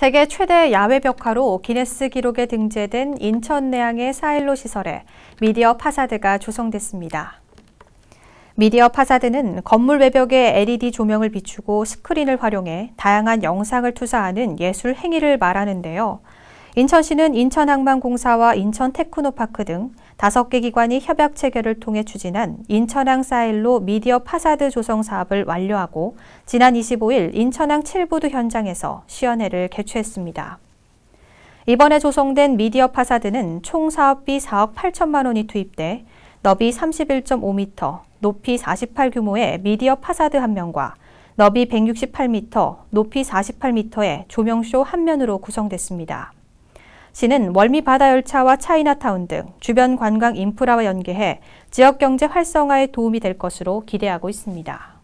세계 최대 야외 벽화로 기네스 기록에 등재된 인천 내항의 사일로 시설에 미디어 파사드가 조성됐습니다. 미디어 파사드는 건물 외벽에 LED 조명을 비추고 스크린을 활용해 다양한 영상을 투사하는 예술 행위를 말하는데요. 인천시는 인천항만공사와 인천테크노파크 등 다섯 개 기관이 협약 체결을 통해 추진한 인천항 사일로 미디어 파사드 조성 사업을 완료하고 지난 25일 인천항 7부두 현장에서 시연회를 개최했습니다. 이번에 조성된 미디어 파사드는 총 사업비 4억 8천만 원이 투입돼 너비 31.5m, 높이 48 규모의 미디어 파사드 한 면과 너비 168m, 높이 48m의 조명쇼 한 면으로 구성됐습니다. 시는 월미 바다 열차와 차이나타운 등 주변 관광 인프라와 연계해 지역 경제 활성화에 도움이 될 것으로 기대하고 있습니다.